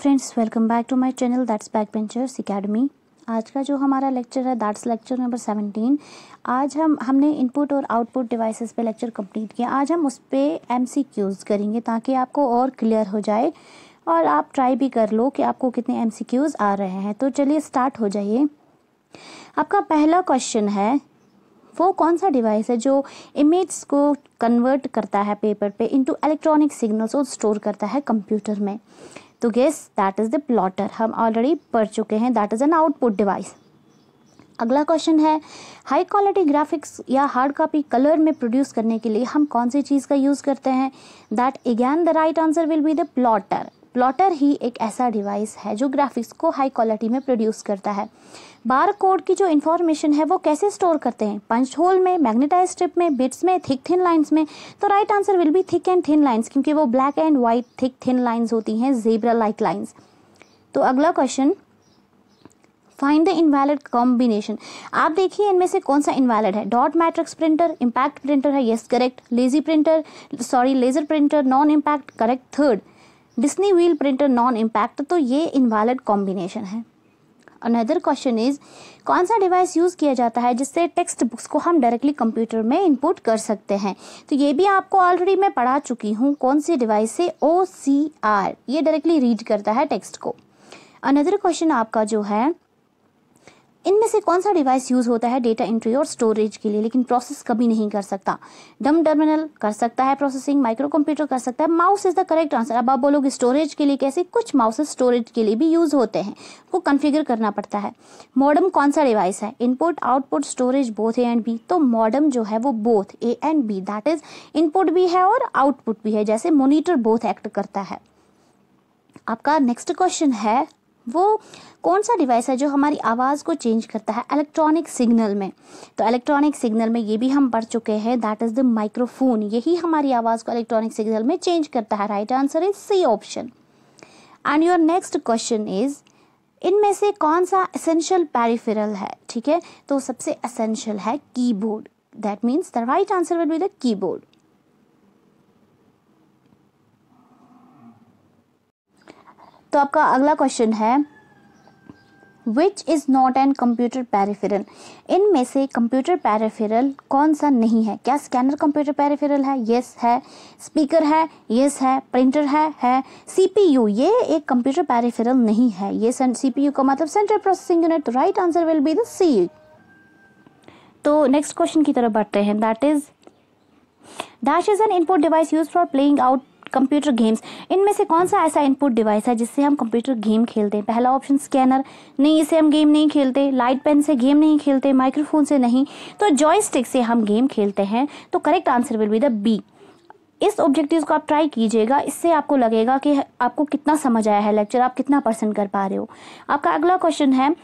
Friends welcome back to my channel that's back benchers academy आज का जो हमारा लेक्चर है दैट्स लेक्चर नंबर सेवनटीन आज हम हमने इनपुट और आउटपुट डिवाइसेस पे लेक्चर कंप्लीट किया आज हम उस पर एम करेंगे ताकि आपको और क्लियर हो जाए और आप ट्राई भी कर लो कि आपको कितने एम आ रहे हैं तो चलिए स्टार्ट हो जाइए आपका पहला क्वेश्चन है वो कौन सा डिवाइस है जो इमेज को कन्वर्ट करता है पेपर पे इनटू इलेक्ट्रॉनिक सिग्नल्स और स्टोर करता है कंप्यूटर में तो guess that is the plotter हम ऑलरेडी पढ़ चुके हैं that is an output device अगला क्वेश्चन है हाई क्वालिटी ग्राफिक्स या हार्ड कॉपी कलर में प्रोड्यूस करने के लिए हम कौन सी चीज़ का यूज़ करते हैं that again the right answer will be the plotter plotter ही एक ऐसा डिवाइस है जो ग्राफिक्स को हाई क्वालिटी में प्रोड्यूस करता है बार कोड की जो इन्फॉर्मेशन है वो कैसे स्टोर करते हैं पंच होल में मैग्नेटाइज स्ट्रिप में बिट्स में थिक थिन लाइंस में तो right answer will be thick and thin lines क्योंकि वो black and white thick thin lines होती हैं जेबरा लाइक लाइंस तो अगला question find the invalid combination आप देखिए इनमें से कौन सा इनवैलिड है dot matrix printer impact printer है yes correct lazy printer sorry laser printer non impact correct third Disney wheel printer non impact तो ये इनवैलिड कॉम्बिनेशन है अनदर क्वेश्चन इज कौन सा डिवाइस यूज़ किया जाता है जिससे टेक्स्ट बुक्स को हम डायरेक्टली कंप्यूटर में इनपुट कर सकते हैं तो ये भी आपको ऑलरेडी मैं पढ़ा चुकी हूँ कौन सी डिवाइस से ओ सी आर ये डायरेक्टली रीड करता है टेक्स्ट को अनदर क्वेश्चन आपका जो है इनमें से कौन सा डिवाइस यूज होता है डेटा एंट्री और स्टोरेज के लिए लेकिन प्रोसेस कभी नहीं कर सकता डम टर्मिनल कर सकता है प्रोसेसिंग माइक्रो कंप्यूटर कर सकता है mouse is the correct answer अब आप बोलोगे स्टोरेज के लिए कैसे कुछ माउस स्टोरेज के लिए भी यूज होते हैं को कन्फिगर करना पड़ता है मॉडम कौन सा डिवाइस है input output storage both A and B तो मॉडम जो है वो both A and B that is input भी है और आउटपुट भी है जैसे मोनिटर बोथ एक्ट करता है आपका नेक्स्ट क्वेश्चन है वो कौन सा डिवाइस है जो हमारी आवाज़ को चेंज करता है इलेक्ट्रॉनिक सिग्नल में तो इलेक्ट्रॉनिक सिग्नल में ये भी हम पढ़ चुके हैं दैट इज़ द माइक्रोफोन यही हमारी आवाज़ को इलेक्ट्रॉनिक सिग्नल में चेंज करता है right answer is C option and your next question is इनमें से कौन सा असेंशियल पेरिफेरल है ठीक है तो सबसे असेंशियल है keyboard that means the right answer will be the keyboard तो आपका अगला क्वेश्चन है which is not an computer peripheral इनमें से कंप्यूटर पैरिफेरल कौन सा नहीं है क्या स्कैनर कंप्यूटर पैरिफेरल है येस yes, है स्पीकर है येस yes, है प्रिंटर है है सीपीयू ये एक कंप्यूटर पैरिफेरल नहीं है ये सीपीयू का मतलब central processing unit right answer will be the C तो नेक्स्ट क्वेश्चन तो की तरफ बढ़ते हैं that is dash is an input device use for playing out computer games इनमें से कौन सा ऐसा इनपुट डिवाइस है जिससे हम कंप्यूटर गेम खेलते हैं पहला ऑप्शन स्कैनर नहीं इसे हम गेम नहीं खेलते लाइट पेन से गेम नहीं खेलते माइक्रोफोन से नहीं तो जॉयस्टिक से हम गेम खेलते हैं तो correct answer will be the B इस ऑब्जेक्टिव को आप ट्राई कीजिएगा इससे आपको लगेगा कि आपको कितना समझ आया है लेक्चर आप कितना परसेंट कर पा रहे हो आपका अगला क्वेश्चन है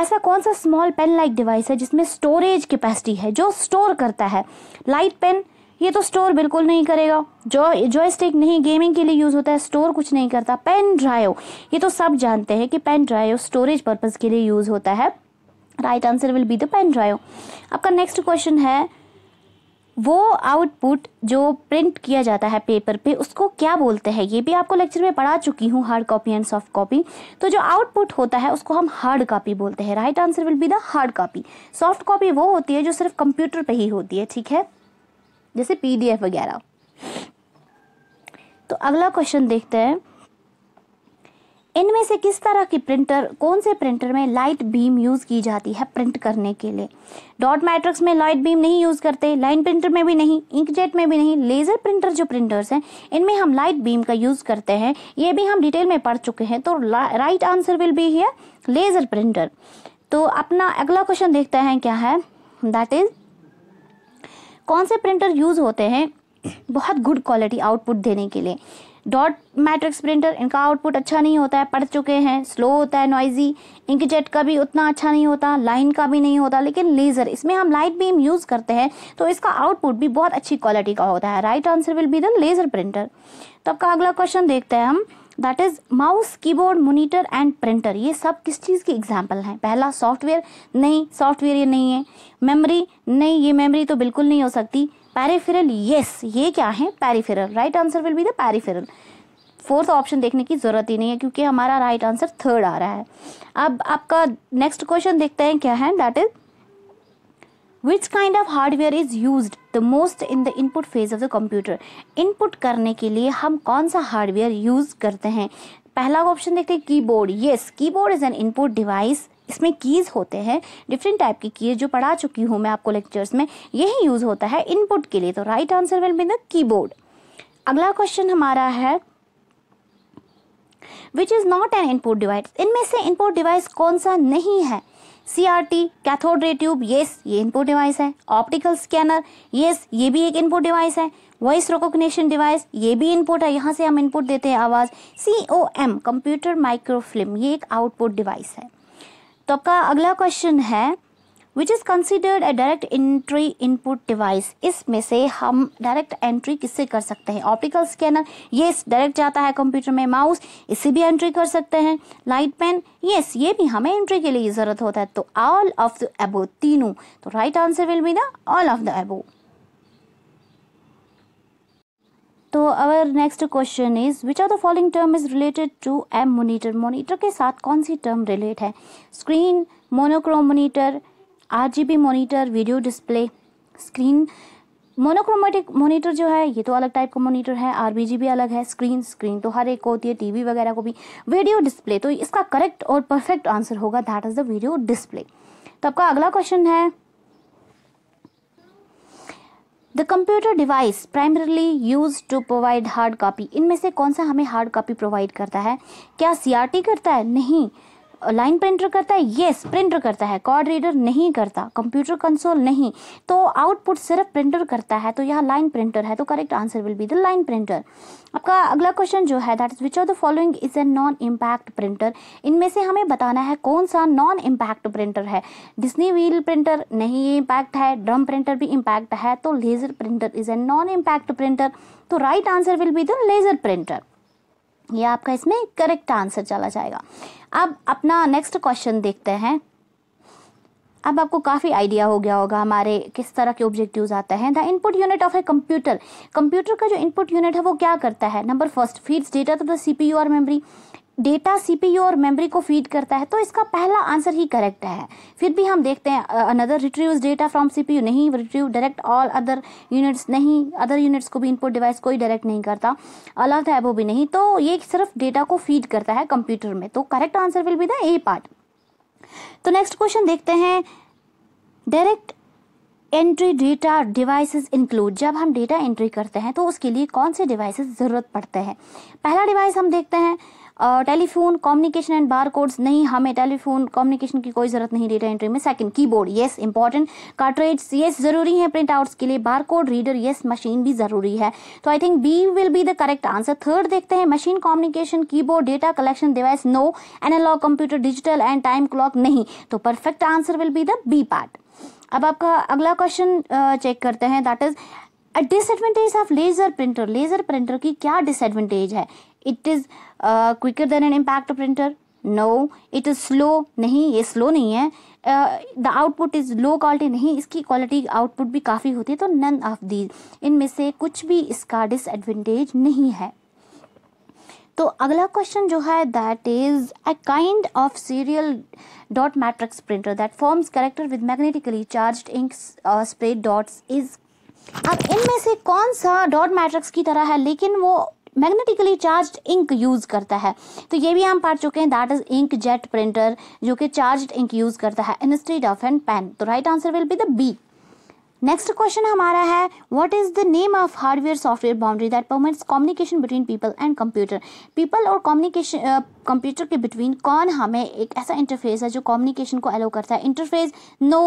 ऐसा कौन सा स्मॉल पेन लाइक डिवाइस है जिसमें स्टोरेज कैपेसिटी है जो स्टोर करता है लाइट पेन ये तो स्टोर बिल्कुल नहीं करेगा जो जॉयस्टिक नहीं गेमिंग के लिए यूज़ होता है स्टोर कुछ नहीं करता पेन ड्राइव ये तो सब जानते हैं कि पेन ड्राइव स्टोरेज पर्पज़ के लिए यूज़ होता है right answer will be the pen drive आपका नेक्स्ट क्वेश्चन है वो आउटपुट जो प्रिंट किया जाता है पेपर पे उसको क्या बोलते हैं ये भी आपको लेक्चर में पढ़ा चुकी हूँ hard copy and soft copy तो जो आउटपुट होता है उसको हम हार्ड कॉपी बोलते हैं right answer will be the hard copy soft copy वो होती है जो सिर्फ कंप्यूटर पे ही होती है ठीक है जैसे पीडीएफ वगैरह तो अगला क्वेश्चन देखते हैं इनमें से किस तरह की प्रिंटर कौन से प्रिंटर में लाइट बीम यूज़ की जाती है प्रिंट करने के लिए डॉट मैट्रिक्स में लाइट बीम नहीं यूज़ करते लाइन प्रिंटर में भी नहीं इंकजेट में भी नहीं लेज़र प्रिंटर जो प्रिंटर्स हैं इनमें हम लाइट बीम का यूज़ करते हैं ये भी हम डिटेल में पढ़ चुके हैं तो right answer will be here laser printer तो अपना अगला क्वेश्चन देखते हैं क्या है दैट इज़ कौन से प्रिंटर यूज़ होते हैं बहुत गुड क्वालिटी आउटपुट देने के लिए डॉट मैट्रिक्स प्रिंटर इनका आउटपुट अच्छा नहीं होता है पढ़ चुके हैं स्लो होता है नॉइजी इंकजेट का भी उतना अच्छा नहीं होता लाइन का भी नहीं होता लेकिन लेज़र इसमें हम लाइट बीम यूज़ करते हैं तो इसका आउटपुट भी बहुत अच्छी क्वालिटी का होता है right answer will be the laser printer तो आपका अगला क्वेश्चन देखते हैं हम that is mouse keyboard monitor and printer ये सब किस चीज़ के एग्जाम्पल हैं पहला सॉफ्टवेयर नहीं सॉफ्टवेयर ये नहीं है मेमोरी नहीं ये मेमोरी तो बिल्कुल नहीं हो सकती पैरिफेरल येस ये क्या है peripheral right answer will be the peripheral fourth option देखने की ज़रूरत ही नहीं है क्योंकि हमारा राइट आंसर थर्ड आ रहा है अब आपका नेक्स्ट क्वेश्चन देखते हैं क्या है that is which kind of hardware is used the most in the input phase of the computer input करने के लिए हम कौन सा hardware use करते हैं पहला ऑप्शन देखते हैं keyboard yes keyboard is an input device इसमें कीज़ होते हैं डिफरेंट टाइप की कीज़ जो पढ़ा चुकी हूँ मैं आपको लेक्चर्स में यही यूज़ होता है इनपुट के लिए तो right answer will be the keyboard अगला क्वेश्चन हमारा है which is not an input device इनमें से इनपुट डिवाइस कौन सा नहीं है CRT cathode ray tube yes ये इनपुट डिवाइस है ऑप्टिकल स्कैनर येस ये भी एक इनपुट डिवाइस है वॉइस रिकॉग्निशन डिवाइस ये भी इनपुट है यहाँ से हम इनपुट देते हैं आवाज़ C O M computer microfilm ये एक आउटपुट डिवाइस है तो आपका अगला क्वेश्चन है which is considered a direct entry input device इसमें से हम डायरेक्ट एंट्री किससे कर सकते हैं ऑप्टिकल स्कैनर ये डायरेक्ट जाता है कंप्यूटर में माउस इससे भी एंट्री कर सकते हैं लाइट पेन यस ये भी हमें एंट्री के लिए ज़रूरत होता है तो ऑल ऑफ द एबो तीनों तो right answer will be the all of the above तो our next question is which are the following term is related to M monitor monitor के साथ कौन सी टर्म रिलेट है screen monochrome monitor or monitor video display screen monochromatic monitor जो है ये तो अलग टाइप का मॉनिटर है आर भी अलग है स्क्रीन स्क्रीन तो हर एक को होती है टीवी वगैरह को भी वीडियो डिस्प्ले तो इसका करेक्ट और परफेक्ट आंसर होगा that is the video display तो आपका अगला क्वेश्चन है the computer device primarily use to provide hard copy इनमें से कौन सा हमें हार्ड कापी प्रोवाइड करता है क्या सीआरटी करता है नहीं लाइन प्रिंटर करता है येस प्रिंटर करता है कॉर्ड रीडर नहीं करता कंप्यूटर कंसोल नहीं तो आउटपुट सिर्फ प्रिंटर करता है तो यह लाइन प्रिंटर है तो correct answer will be the line printer आपका अगला क्वेश्चन जो है that is which of the following is a non impact printer इनमें से हमें बताना है कौन सा नॉन इम्पैक्ट प्रिंटर है डिस्नी व्हील प्रिंटर नहीं इम्पैक्ट है ड्रम प्रिंटर भी इम्पैक्ट है तो laser printer is a non impact printer तो right answer will be the laser printer ये आपका इसमें करेक्ट आंसर चला जाएगा अब अपना नेक्स्ट क्वेश्चन देखते हैं अब आपको काफ़ी आइडिया हो गया होगा हमारे किस तरह के ऑब्जेक्टिव्स आते हैं the input unit of a computer computer का जो इनपुट यूनिट है वो क्या करता है number first feeds data to the CPU और मेमोरी डेटा सीपीयू और मेमोरी को फीड करता है तो इसका पहला आंसर ही करेक्ट है फिर भी हम देखते हैं another retrieve data from CPU नहीं retrieve direct all other units नहीं अदर यूनिट्स को भी इनपुट डिवाइस कोई डायरेक्ट नहीं करता अलग है वो भी नहीं तो ये सिर्फ डेटा को फीड करता है कंप्यूटर में तो correct answer will be the A part तो नेक्स्ट क्वेश्चन देखते हैं direct entry data devices include जब हम डेटा एंट्री करते हैं तो उसके लिए कौन से डिवाइसेस ज़रूरत पड़ते हैं पहला डिवाइस हम देखते हैं telephone communication and bar codes नहीं हमें टेलीफोन कम्युनिकेशन की कोई ज़रूरत नहीं डेटा एंट्री में second keyboard yes important cartridge yes ज़रूरी है प्रिंट आउट्स के लिए bar code reader yes machine भी ज़रूरी है तो I think B will be the correct answer third देखते हैं machine communication keyboard data collection device no analogue computer digital and time clock नहीं तो perfect answer will be the B part अब आपका अगला क्वेश्चन चेक करते हैं that is disadvantage of laser printer laser printer की क्या डिसएडवांटेज है it is quicker than an impact printer no it is slow नहीं ये स्लो नहीं है the output is low quality नहीं इसकी क्वालिटी आउटपुट भी काफ़ी होती है तो नन ऑफ दीज इनमें से कुछ भी इसका डिसएडवांटेज नहीं है तो अगला क्वेश्चन जो है that is a kind of serial dot matrix printer that forms character with magnetically charge ink spray dots is अब इनमें से कौन सा डॉट मैट्रिक्स की तरह है लेकिन वो मैग्नेटिकली चार्ज इंक यूज़ करता है तो ये भी हम पढ़ चुके हैं that is ink jet printer जो कि चार्ज इंक यूज़ करता है in instead of and pen तो right answer will be the B next question हमारा है what is the name of hardware software boundary that permits communication between people and computer people और communication computer के between कौन हमें एक ऐसा interface है जो कम्युनिकेशन को अलाउ करता है interface no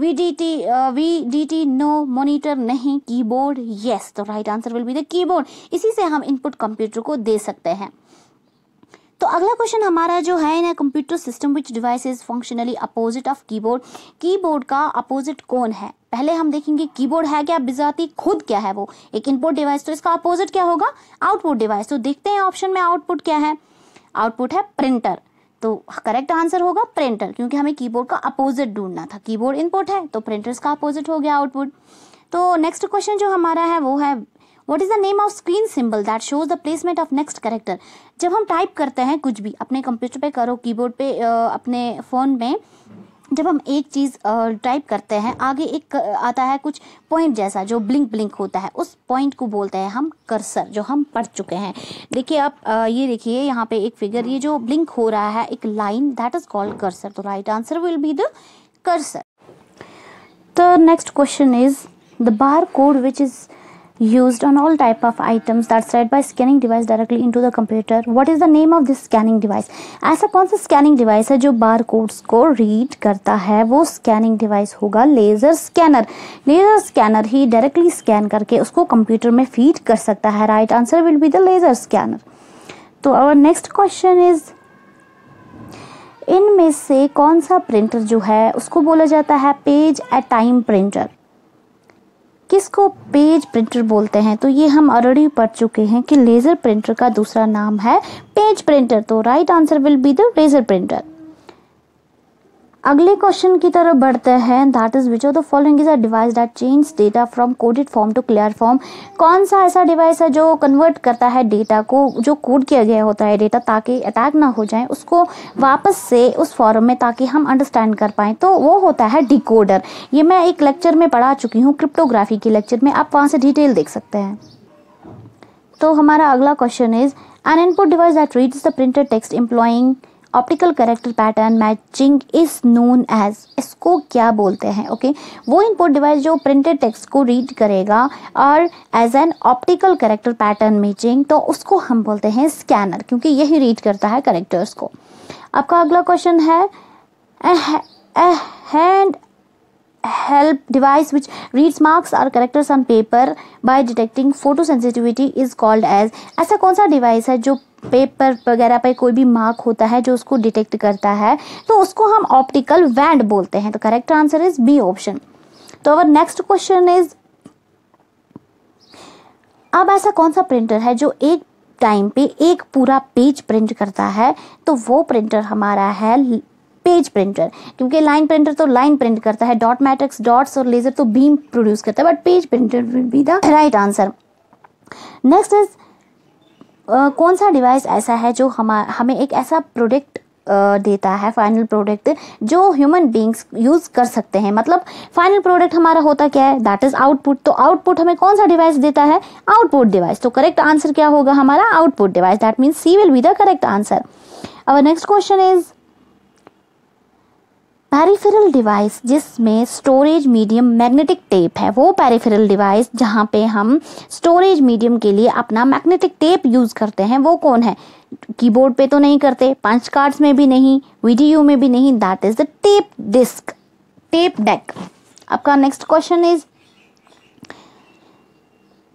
V D T V D T no monitor नहीं कीबोर्ड यस तो right answer will be the keyboard इसी से हम इनपुट कंप्यूटर को दे सकते हैं तो अगला क्वेश्चन हमारा जो है ना computer system which device is functionally opposite of keyboard keyboard का अपोजिट कौन है पहले हम देखेंगे कीबोर्ड है क्या बिजाती खुद क्या है वो एक इनपुट डिवाइस तो इसका अपोजिट क्या होगा आउटपुट डिवाइस तो देखते हैं ऑप्शन में आउटपुट क्या है आउटपुट है प्रिंटर तो करेक्ट आंसर होगा प्रिंटर क्योंकि हमें कीबोर्ड का अपोजिट ढूंढना था कीबोर्ड इनपुट है तो प्रिंटर्स का अपोजिट हो गया आउटपुट तो नेक्स्ट क्वेश्चन जो हमारा है वो है what is the name of screen symbol that shows the placement of next character जब हम टाइप करते हैं कुछ भी अपने कंप्यूटर पे करो कीबोर्ड पे अपने फ़ोन में जब हम एक चीज़ टाइप करते हैं आगे एक आता है कुछ पॉइंट जैसा जो ब्लिंक ब्लिंक होता है उस पॉइंट को बोलते हैं हम कर्सर जो हम पढ़ चुके हैं देखिए आप ये देखिए यहाँ पे एक फिगर ये जो ब्लिंक हो रहा है एक line that is called cursor तो right answer will be the cursor the next question is the bar code which is used on all type of items that's read by scanning device directly into the computer what is the name of this scanning device ऐसा कौन सा scanning device है जो बार codes को read करता है वो scanning device होगा लेज़र स्कैनर लेज़र स्कैनर ही डायरेक्टली स्कैन करके उसको कंप्यूटर में फीड कर सकता है right answer will be the laser scanner तो आवर नेक्स्ट क्वेश्चन इज़ इनमें से कौन सा प्रिंटर जो है उसको बोला जाता है पेज एट टाइम प्रिंटर किसको पेज प्रिंटर बोलते हैं तो ये हम ऑलरेडी पढ़ चुके हैं कि लेज़र प्रिंटर का दूसरा नाम है पेज प्रिंटर तो right answer will be the laser printer अगले क्वेश्चन की तरफ बढ़ते हैं that is which of the following is a device that change data from coded form to clear form कौन सा ऐसा डिवाइस है जो कन्वर्ट करता है डेटा को जो कोड किया गया होता है डेटा ताकि अटैक ना हो जाए उसको वापस से उस फॉर्म में ताकि हम अंडरस्टैंड कर पाएँ तो वो होता है डिकोडर ये मैं एक लेक्चर में पढ़ा चुकी हूँ क्रिप्टोग्राफी के लेक्चर में आप वहाँ से डिटेल देख सकते हैं तो हमारा अगला question is an input device that reads the printed text employing optical character pattern matching is known as इसको क्या बोलते हैं ओके okay? वो इनपुट डिवाइस जो प्रिंटेड टेक्स्ट को रीड करेगा और as an optical character pattern matching तो उसको हम बोलते हैं स्कैनर क्योंकि यही रीड करता है करेक्टर्स को आपका अगला क्वेश्चन है hand help device which reads marks or characters on paper by detecting photosensitivity is called as ऐसा कौन सा डिवाइस है जो पेपर वगैरह पे कोई भी मार्क होता है जो उसको डिटेक्ट करता है तो उसको हम ऑप्टिकल वैंड बोलते हैं तो correct answer is B option तो अवर नेक्स्ट क्वेश्चन इज अब ऐसा कौन सा प्रिंटर है जो एक टाइम पे एक पूरा पेज प्रिंट करता है तो वो प्रिंटर हमारा है पेज प्रिंटर क्योंकि लाइन प्रिंटर तो लाइन प्रिंट करता है डॉट मैट्रिक्स डॉट्स और लेजर तो बीम प्रोड्यूस करता है but page printer will be the right answer next is कौन सा डिवाइस ऐसा है जो हम हमें एक ऐसा प्रोडक्ट देता है फाइनल प्रोडक्ट जो ह्यूमन बींग्स यूज़ कर सकते हैं मतलब फाइनल प्रोडक्ट हमारा होता क्या है दैट इज़ आउटपुट तो आउटपुट हमें कौन सा डिवाइस देता है आउटपुट डिवाइस तो करेक्ट आंसर क्या होगा हमारा output device that means C will be the correct answer our next question is peripheral device जिसमें स्टोरेज मीडियम मैग्नेटिक टेप है वो पेरीफेरल डिवाइस जहाँ पे हम स्टोरेज मीडियम के लिए अपना मैग्नेटिक टेप यूज़ करते हैं वो कौन है कीबोर्ड पे तो नहीं करते पंच कार्ड्स में भी नहीं वीडियो में भी नहीं that is the tape disk tape deck आपका नेक्स्ट क्वेश्चन इज़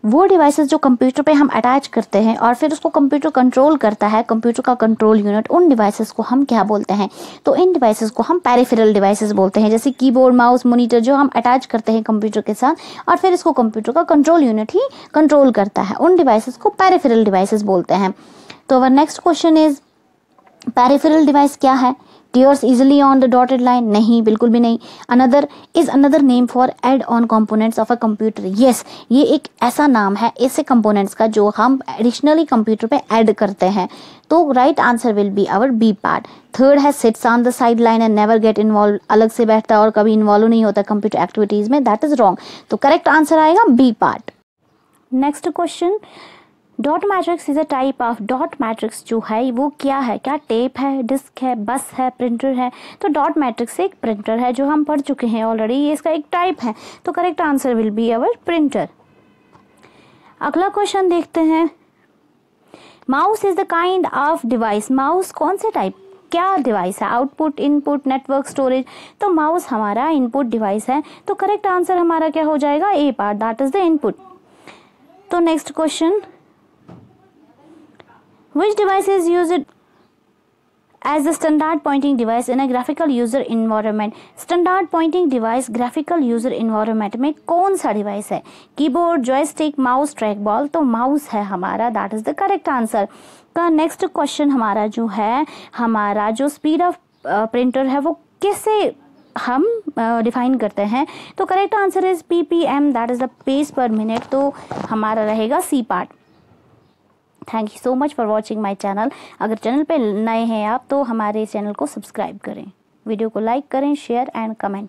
वो डिवाइसेस जो कंप्यूटर पे हम अटैच करते हैं और फिर उसको कंप्यूटर कंट्रोल करता है कंप्यूटर का कंट्रोल यूनिट उन डिवाइसेस को हम क्या बोलते हैं तो इन डिवाइसेस को हम पेरिफेरल डिवाइसेस बोलते हैं जैसे कीबोर्ड माउस मोनीटर जो हम अटैच करते हैं कंप्यूटर के साथ और फिर इसको कंप्यूटर का कंट्रोल यूनिट ही कंट्रोल करता है उन डिवाइसेस को पैरिफेरल डिवाइसेज बोलते हैं तो our next question is peripheral device क्या है tears easily on the dotted line नहीं बिल्कुल भी नहीं another is another name for add on components of a computer yes ये एक ऐसा नाम है ऐसे कंपोनेंट्स का जो हम एडिशनली कंप्यूटर पे एड करते हैं तो right answer will be our B part third है sits on the side line and never get involve अलग से बैठता है और कभी इन्वॉल्व नहीं होता कंप्यूटर एक्टिविटीज़ में दैट इज़ रॉन्ग तो करेक्ट आंसर आएगा B part next question dot matrix is a type of dot matrix जो है वो क्या है क्या टेप है डिस्क है बस है प्रिंटर है तो डॉट मैट्रिक्स एक प्रिंटर है जो हम पढ़ चुके हैं ऑलरेडी ये इसका एक टाइप है तो correct answer will be our printer अगला क्वेश्चन देखते हैं mouse is the kind of device mouse कौन से टाइप क्या डिवाइस है आउटपुट इनपुट नेटवर्क स्टोरेज तो माउस हमारा इनपुट डिवाइस है तो करेक्ट आंसर हमारा क्या हो जाएगा A part that is the input तो next question Which device is used as a standard pointing device in a graphical user environment? Standard pointing device graphical user environment mein kaun sa device hai keyboard joystick mouse trackball to mouse hai hamara that is the correct answer ka next question hamara jo hai hamara jo speed of uh, printer hai wo kaise हम define uh, करते हैं तो correct answer is P P M that is the page per minute तो हमारा रहेगा C part thank you so much for watching my channel अगर channel पर नए हैं आप तो हमारे चैनल को सब्सक्राइब करें वीडियो को लाइक करें शेयर एंड कमेंट